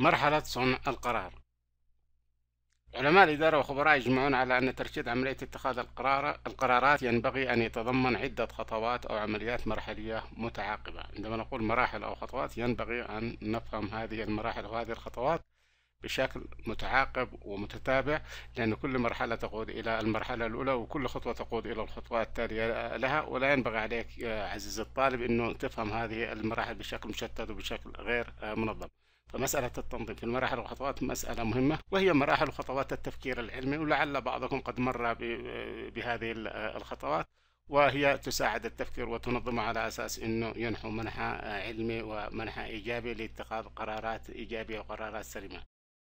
مرحلة صنع القرار علماء الإدارة وخبراء يجمعون على أن ترشيد عملية اتخاذ القرار القرارات ينبغي أن يتضمن عدة خطوات أو عمليات مرحلية متعاقبة عندما نقول مراحل أو خطوات ينبغي أن نفهم هذه المراحل وهذه الخطوات بشكل متعاقب ومتتابع لأن كل مرحلة تقود إلى المرحلة الأولى وكل خطوة تقود إلى الخطوة التالية لها ولا ينبغي عليك عزيزي الطالب أنه تفهم هذه المراحل بشكل مشتت وبشكل غير منظم فمسألة التنظيم في المراحل والخطوات مسألة مهمة وهي مراحل وخطوات التفكير العلمي ولعل بعضكم قد مر بهذه الخطوات وهي تساعد التفكير وتنظمه على أساس أنه ينحو منحى علمي ومنحى إيجابي لاتخاذ قرارات إيجابية وقرارات سليمة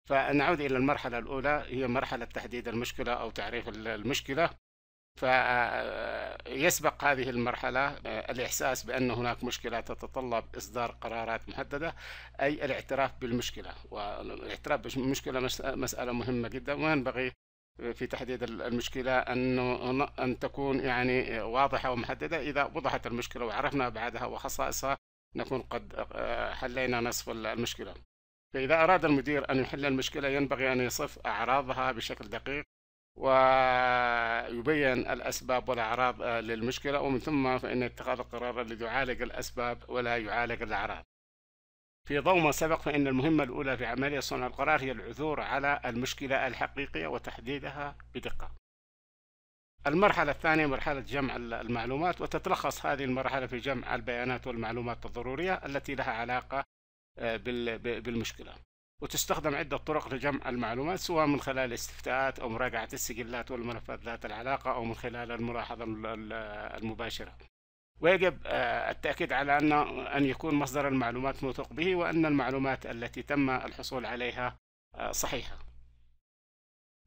فنعود إلى المرحلة الأولى هي مرحلة تحديد المشكلة أو تعريف المشكلة يسبق هذه المرحلة آه، الإحساس بأن هناك مشكلة تتطلب إصدار قرارات محددة أي الاعتراف بالمشكلة والاعتراف بالمشكلة مسألة مهمة جدا وينبغي في تحديد المشكلة أن أن تكون يعني واضحة ومحددة إذا وضحت المشكلة وعرفنا أبعادها وخصائصها نكون قد آه، حلينا نصف المشكلة فإذا أراد المدير أن يحل المشكلة ينبغي أن يصف أعراضها بشكل دقيق ويبين الأسباب والأعراض آه، للمشكلة ومن ثم فإن اتخاذ القرار الذي يعالج الأسباب ولا يعالج الأعراض في ضوء ما سبق فإن المهمة الأولى في عملية صنع القرار هي العثور على المشكلة الحقيقية وتحديدها بدقة المرحلة الثانية مرحلة جمع المعلومات وتتلخص هذه المرحلة في جمع البيانات والمعلومات الضرورية التي لها علاقة آه، بالمشكلة وتستخدم عدة طرق لجمع المعلومات سواء من خلال استفتاءات أو مراجعة السجلات والملفات ذات العلاقة أو من خلال الملاحظة المباشرة ويجب آه، التأكيد على أن أن يكون مصدر المعلومات موثوق به وأن المعلومات التي تم الحصول عليها آه، صحيحة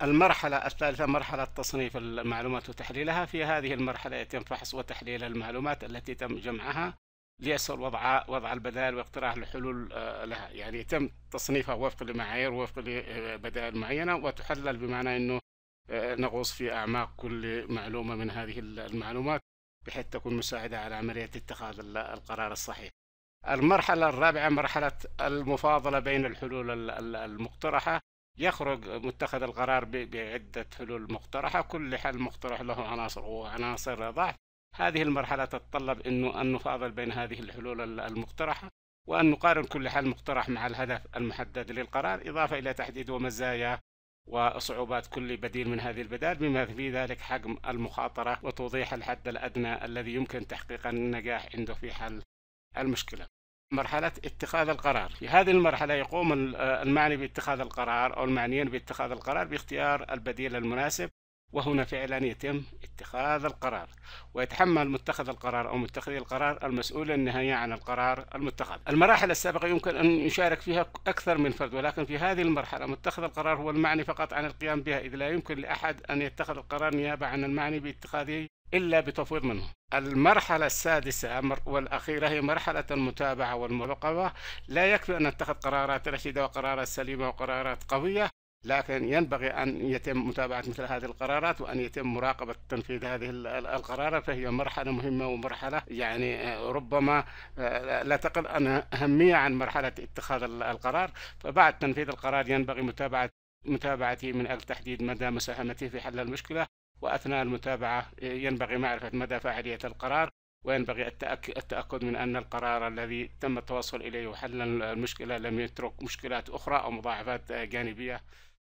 المرحلة الثالثة مرحلة تصنيف المعلومات وتحليلها في هذه المرحلة يتم فحص وتحليل المعلومات التي تم جمعها ليصل وضع وضع البدائل واقتراح الحلول آه، لها يعني يتم تصنيفها وفق لمعايير وفق لبدائل معينة وتحلل بمعنى أنه آه، نغوص في أعماق كل معلومة من هذه المعلومات بحيث تكون مساعدة على عملية اتخاذ القرار الصحيح المرحلة الرابعة مرحلة المفاضلة بين الحلول المقترحة يخرج متخذ القرار بعدة حلول مقترحة كل حل مقترح له عناصر وعناصر ضعف هذه المرحلة تتطلب أنه أن نفاضل بين هذه الحلول المقترحة وأن نقارن كل حل مقترح مع الهدف المحدد للقرار إضافة إلى تحديد ومزايا وصعوبات كل بديل من هذه البدائل بما في ذلك حجم المخاطرة وتوضيح الحد الأدنى الذي يمكن تحقيق النجاح عنده في حل المشكلة مرحلة اتخاذ القرار في هذه المرحلة يقوم المعني باتخاذ القرار أو المعنيين باتخاذ القرار باختيار البديل المناسب وهنا فعلا يتم اتخاذ القرار ويتحمل متخذ القرار أو متخذي القرار المسؤول النهائية عن القرار المتخذ المراحل السابقة يمكن أن يشارك فيها أكثر من فرد ولكن في هذه المرحلة متخذ القرار هو المعني فقط عن القيام بها إذ لا يمكن لأحد أن يتخذ القرار نيابة عن المعني باتخاذه إلا بتفويض منه المرحلة السادسة والأخيرة هي مرحلة المتابعة والمراقبة لا يكفي أن نتخذ قرارات رشيدة وقرارات سليمة وقرارات قوية لكن ينبغي أن يتم متابعة مثل هذه القرارات وأن يتم مراقبة تنفيذ هذه القرارات فهي مرحلة مهمة ومرحلة يعني آه، ربما آه، لا تقل عن أهمية عن مرحلة اتخاذ القرار فبعد تنفيذ القرار ينبغي متابعة متابعته من أجل تحديد مدى مساهمته في حل المشكلة وأثناء المتابعة آه، ينبغي معرفة مدى فاعلية القرار وينبغي التأكد من أن القرار الذي تم التوصل إليه وحل المشكلة لم يترك مشكلات أخرى أو مضاعفات جانبية